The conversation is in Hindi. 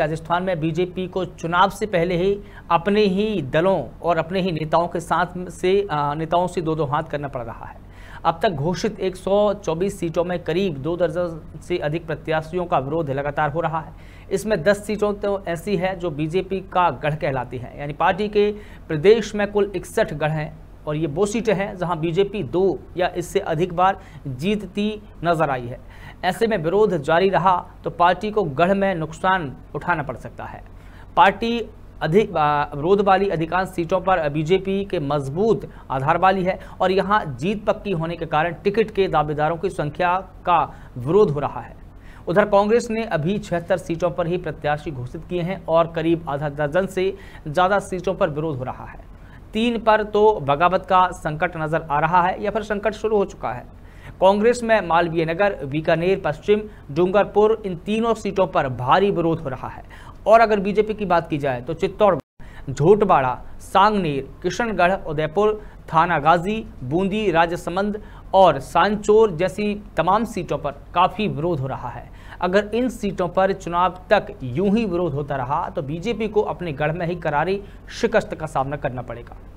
राजस्थान में बीजेपी को चुनाव से पहले ही अपने ही दलों और अपने ही नेताओं के साथ से नेताओं से दो दो हाथ करना पड़ रहा है अब तक घोषित 124 सीटों में करीब दो दर्जन से अधिक प्रत्याशियों का विरोध लगातार हो रहा है इसमें 10 सीटों तो ऐसी है जो बीजेपी का गढ़ कहलाती है यानी पार्टी के प्रदेश में कुल इकसठ गढ़ हैं और ये वो सीटें हैं जहां बीजेपी दो या इससे अधिक बार जीतती नजर आई है ऐसे में विरोध जारी रहा तो पार्टी को गढ़ में नुकसान उठाना पड़ सकता है पार्टी अधिक विरोध वाली अधिकांश सीटों पर बीजेपी के मजबूत आधार वाली है और यहाँ जीत पक्की होने के कारण टिकट के दावेदारों की संख्या का विरोध हो रहा है उधर कांग्रेस ने अभी छिहत्तर सीटों पर ही प्रत्याशी घोषित किए हैं और करीब आधा दर्जन से ज़्यादा सीटों पर विरोध हो रहा है तीन पर तो बगावत का संकट नजर आ रहा है या फिर संकट शुरू हो चुका है कांग्रेस में मालवीय नगर बीकानेर पश्चिम डूंगरपुर इन तीनों सीटों पर भारी विरोध हो रहा है और अगर बीजेपी की बात की जाए तो चित्तौड़ झोटबाड़ा सांगनेर किशनगढ़ उदयपुर थानागाजी बूंदी राजसमंद और सांचोर जैसी तमाम सीटों पर काफ़ी विरोध हो रहा है अगर इन सीटों पर चुनाव तक यूं ही विरोध होता रहा तो बीजेपी को अपने गढ़ में ही करारी शिकस्त का सामना करना पड़ेगा